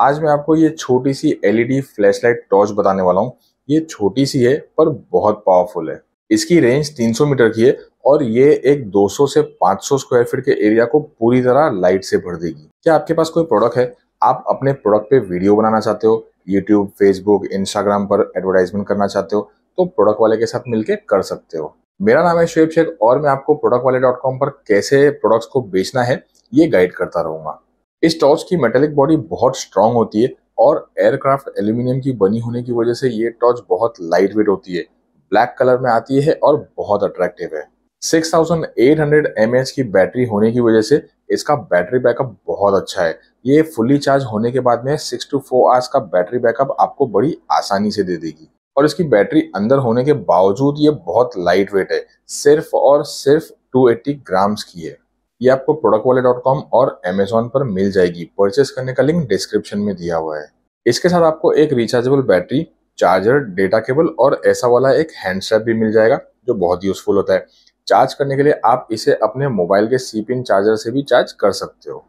आज मैं आपको ये छोटी सी एलईडी फ्लैशलाइट टॉर्च बताने वाला हूँ ये छोटी सी है पर बहुत पावरफुल है इसकी रेंज 300 मीटर की है और ये एक 200 से 500 स्क्वायर फीट के एरिया को पूरी तरह लाइट से भर देगी क्या आपके पास कोई प्रोडक्ट है आप अपने प्रोडक्ट पे वीडियो बनाना चाहते हो यूट्यूब फेसबुक इंस्टाग्राम पर एडवर्टाइजमेंट करना चाहते हो तो प्रोडक्ट वाले के साथ मिलकर कर सकते हो मेरा नाम है शुएब शेख और मैं आपको प्रोडक्ट वाले डॉट कॉम पर कैसे प्रोडक्ट्स को बेचना है ये गाइड करता रहूंगा इस टॉर्च की मेटेलिक बॉडी बहुत स्ट्रांग होती है और एयरक्राफ्ट एल्यूमिनियम की बनी होने की वजह से ये टॉर्च बहुत लाइट वेट होती है ब्लैक कलर में आती है और बहुत अट्रैक्टिव है 6800 mAh की बैटरी होने की वजह से इसका बैटरी बैकअप बहुत अच्छा है ये फुली चार्ज होने के बाद में सिक्स टू फोर आवर्स का बैटरी बैकअप आपको बड़ी आसानी से दे देगी और इसकी बैटरी अंदर होने के बावजूद ये बहुत लाइट वेट है सिर्फ और सिर्फ 280 ग्राम्स की है ये आपको प्रोडक्ट वाले डॉट कॉम और अमेजोन पर मिल जाएगी परचेस करने का लिंक डिस्क्रिप्शन में दिया हुआ है इसके साथ आपको एक rechargeable battery charger data cable और ऐसा वाला एक हैंडसेट भी मिल जाएगा जो बहुत यूजफुल होता है चार्ज करने के लिए आप इसे अपने मोबाइल के सी पिन चार्जर से भी चार्ज कर सकते हो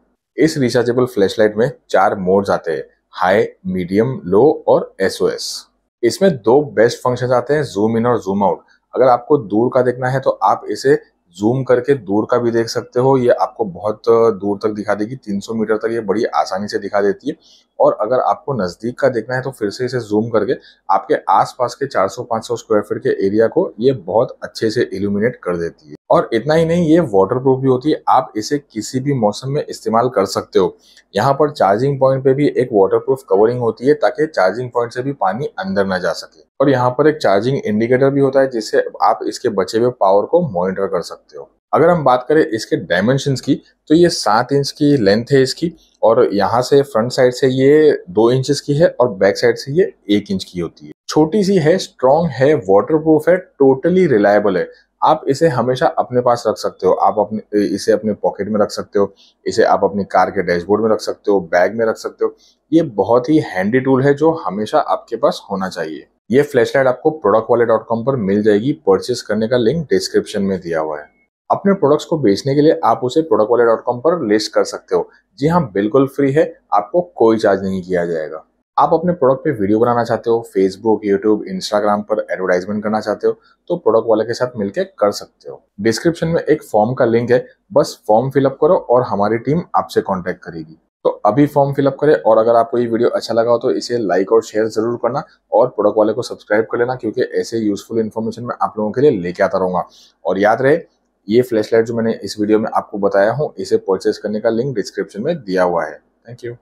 इस रिचार्जेबल फ्लैशलाइट में चार मोड्स आते हैं हाई मीडियम लो और एसओएस इसमें दो बेस्ट फंक्शन आते हैं जूम इन और जूम आउट अगर आपको दूर का देखना है तो आप इसे जूम करके दूर का भी देख सकते हो ये आपको बहुत दूर तक दिखा देगी 300 मीटर तक ये बड़ी आसानी से दिखा देती है और अगर आपको नज़दीक का देखना है तो फिर से इसे जूम करके आपके आसपास के 400-500 स्क्वायर फीट के एरिया को ये बहुत अच्छे से इल्यूमिनेट कर देती है और इतना ही नहीं ये वाटर प्रूफ भी होती है आप इसे किसी भी मौसम में इस्तेमाल कर सकते हो यहाँ पर चार्जिंग पॉइंट पे भी एक वाटर प्रूफ कवरिंग होती है ताकि चार्जिंग पॉइंट से भी पानी अंदर ना जा सके और यहाँ पर एक चार्जिंग इंडिकेटर भी होता है जिससे आप इसके बचे हुए पावर को मॉनिटर कर सकते हो अगर हम बात करें इसके डायमेंशन की तो ये सात इंच की लेंथ है इसकी और यहाँ से फ्रंट साइड से ये दो इंच की है और बैक साइड से ये एक इंच की होती है छोटी सी है स्ट्रॉन्ग है वाटर प्रूफ है टोटली रिलायबल है आप इसे हमेशा अपने पास रख सकते हो आप अपने इसे अपने पॉकेट में रख सकते हो इसे आप अपनी कार के डैशबोर्ड में रख सकते हो बैग में रख सकते हो ये बहुत ही हैंडी टूल है जो हमेशा आपके पास होना चाहिए ये लाइट आपको प्रोडक्ट वाले डॉट कॉम पर मिल जाएगी परचेस करने का लिंक डिस्क्रिप्शन में दिया हुआ है अपने प्रोडक्ट्स को बेचने के लिए आप उसे प्रोडक्ट वाले डॉट कॉम पर लिस्ट कर सकते हो जी हाँ बिल्कुल फ्री है आपको कोई चार्ज नहीं किया जाएगा आप अपने प्रोडक्ट पे वीडियो बनाना चाहते हो फेसबुक यूट्यूब इंस्टाग्राम पर एडवर्टाइजमेंट करना चाहते हो तो प्रोडक्ट वाले के साथ मिलकर कर सकते हो डिस्क्रिप्शन में एक फॉर्म का लिंक है बस फॉर्म फिलअप करो और हमारी टीम आपसे कॉन्टेक्ट करेगी तो अभी फॉर्म फिलअप करें और अगर आपको ये वीडियो अच्छा लगा हो तो इसे लाइक और शेयर जरूर करना और प्रोडक्ट वाले को सब्सक्राइब कर लेना क्योंकि ऐसे यूजफुल इन्फॉर्मेशन मैं आप लोगों के लिए लेके आता रहूंगा और याद रहे ये फ्लैशलाइट जो मैंने इस वीडियो में आपको बताया हूँ इसे परचेस करने का लिंक डिस्क्रिप्शन में दिया हुआ है थैंक यू